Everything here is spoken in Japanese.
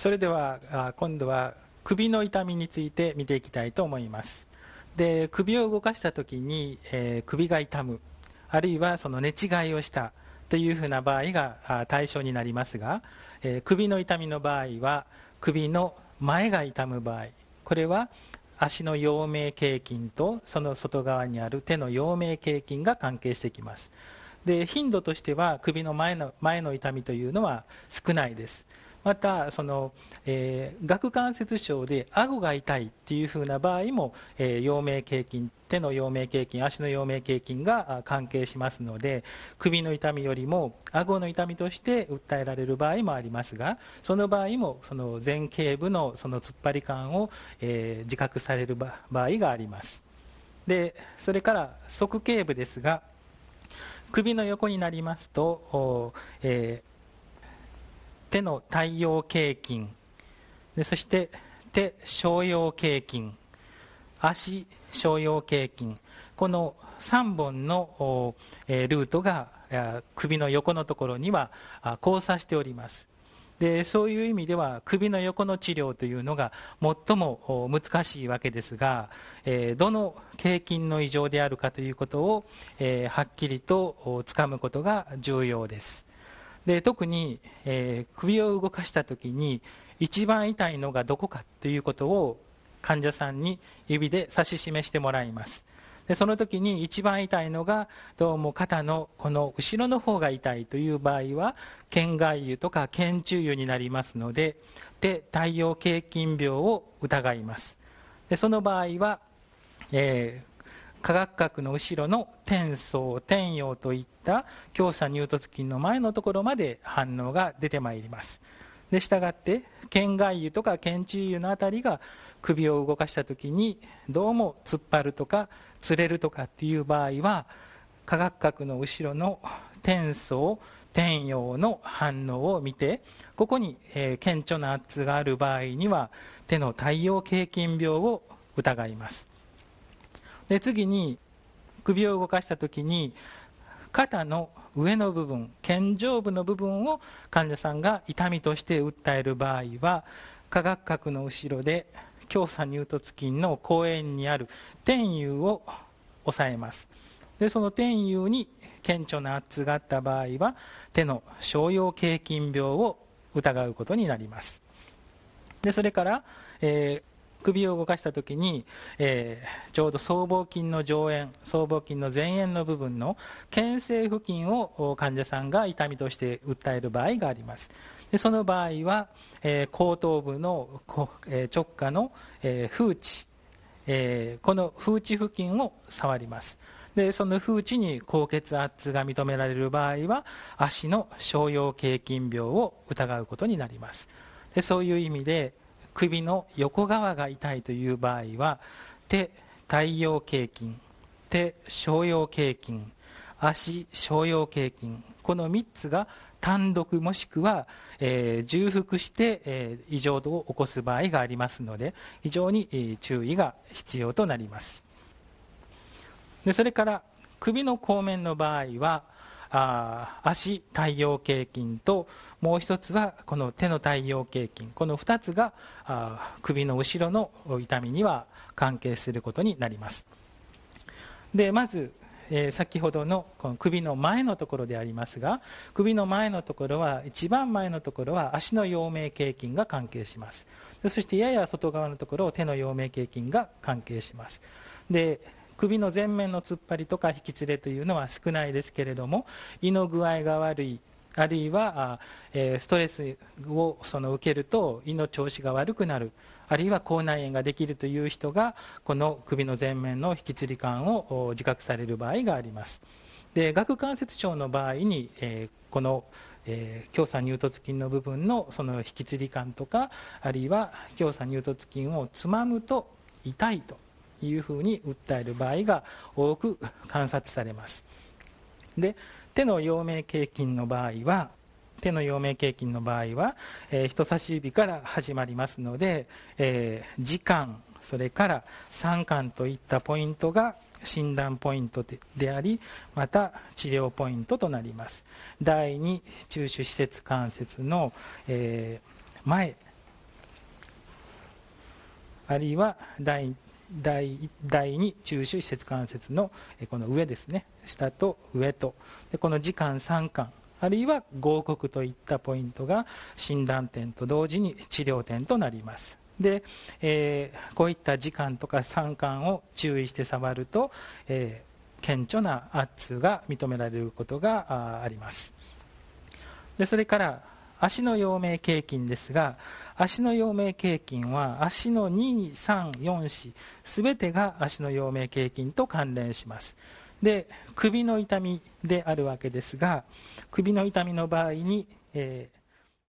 それでは今度は首の痛みについて見ていきたいと思いますで首を動かした時に、えー、首が痛むあるいはその寝違いをしたというふうな場合が対象になりますが、えー、首の痛みの場合は首の前が痛む場合これは足の陽明頸筋とその外側にある手の陽明頸筋が関係してきますで頻度としては首の前の前の痛みというのは少ないですまたその、えー、顎関節症で顎が痛いっていうふうな場合も、えー、陽明経筋手の陽明経筋足の陽明経筋が関係しますので首の痛みよりも顎の痛みとして訴えられる場合もありますがその場合もその前頸部のその突っ張り感を、えー、自覚される場合がありますでそれから側頸部ですが首の横になりますと、えー手の太陽経筋でそして手小陽経筋足小陽経筋この3本の、ルートが首の横のところには交差しておりますでそういう意味では首の横の治療というのが最も難しいわけですが、えどの経筋の異常であるかということを、えはっきりとつかむことが重要ですで特に、えー、首を動かしたときに一番痛いのがどこかということを患者さんに指で指し示してもらいますでその時に一番痛いのがどうも肩のこの後ろの方が痛いという場合は腱外油とか腱中油になりますので手太陽頸筋病を疑いますでその場合は、えー、科学学の後ろの天層天陽といった強鎖乳突筋の前のところまで反応が出てまいりますでしたがって腱外油とか腱中油のあたりが首を動かした時にどうも突っ張るとか釣れるとかっていう場合は科学学の後ろの天層天陽の反応を見てここに、えー、顕著な圧がある場合には手の太陽系筋病を疑いますで次に首を動かした時に肩の上の部分肩上部の部分を患者さんが痛みとして訴える場合は化学核の後ろで強鎖乳突筋の後円にある天油を抑えますでその天油に顕著な圧があった場合は手の小腰頸筋病を疑うことになりますでそれから、え首を動かした時に、えー、ちょうど僧帽筋の上縁僧帽筋の前縁の部分の牽制付近を患者さんが痛みとして訴える場合がありますでその場合は、えー、後頭部の、えー、直下の、えー、風地、えー、この風地付近を触りますでその風地に高血圧が認められる場合は足の小腰頸筋病を疑うことになりますでそういう意味で首の横側が痛いという場合は手太陽経筋手小腰経筋足小腰経筋この3つが単独もしくは、えー、重複して、えー、異常を起こす場合がありますので非常に、えー、注意が必要となりますでそれから首の後面の場合はあ足太陽系筋ともう一つはこの手の太陽系筋この2つがあ首の後ろの痛みには関係することになりますでまず、えー、先ほどのこの首の前のところでありますが首の前のところは一番前のところは足の陽明経筋が関係しますそしてやや外側のところを手の陽明経筋が関係しますで首の前面の突っ張りとか引き連れというのは少ないですけれども胃の具合が悪いあるいは、えー、ストレスをその受けると胃の調子が悪くなるあるいは口内炎ができるという人がこの首の前面の引きつり感を自覚される場合がありますで顎関節症の場合に、えー、このえー、強乳突筋の部分のその引きつり感とかあるいは強酸乳突筋をつまむと痛いというふうに訴える場合が多く観察されますで手の陽明経筋の場合は手の陽明経筋の場合は、えー、人差し指から始まりますので、えー、時間それから三間といったポイントが診断ポイントでありまた治療ポイントとなります第2中手施設関節の、えー、前あるいは第第第2中手施設関節のこの上ですね下と上とでこの時間3間あるいは合谷といったポイントが診断点と同時に治療点となりますで、えー、こういった時間とか三間を注意して触ると、えー、顕著な圧が認められることがありますでそれから足の陽明経筋ですが足の陽明経筋は足の234す全てが足の陽明経筋と関連しますで首の痛みであるわけですが首の痛みの場合に、えー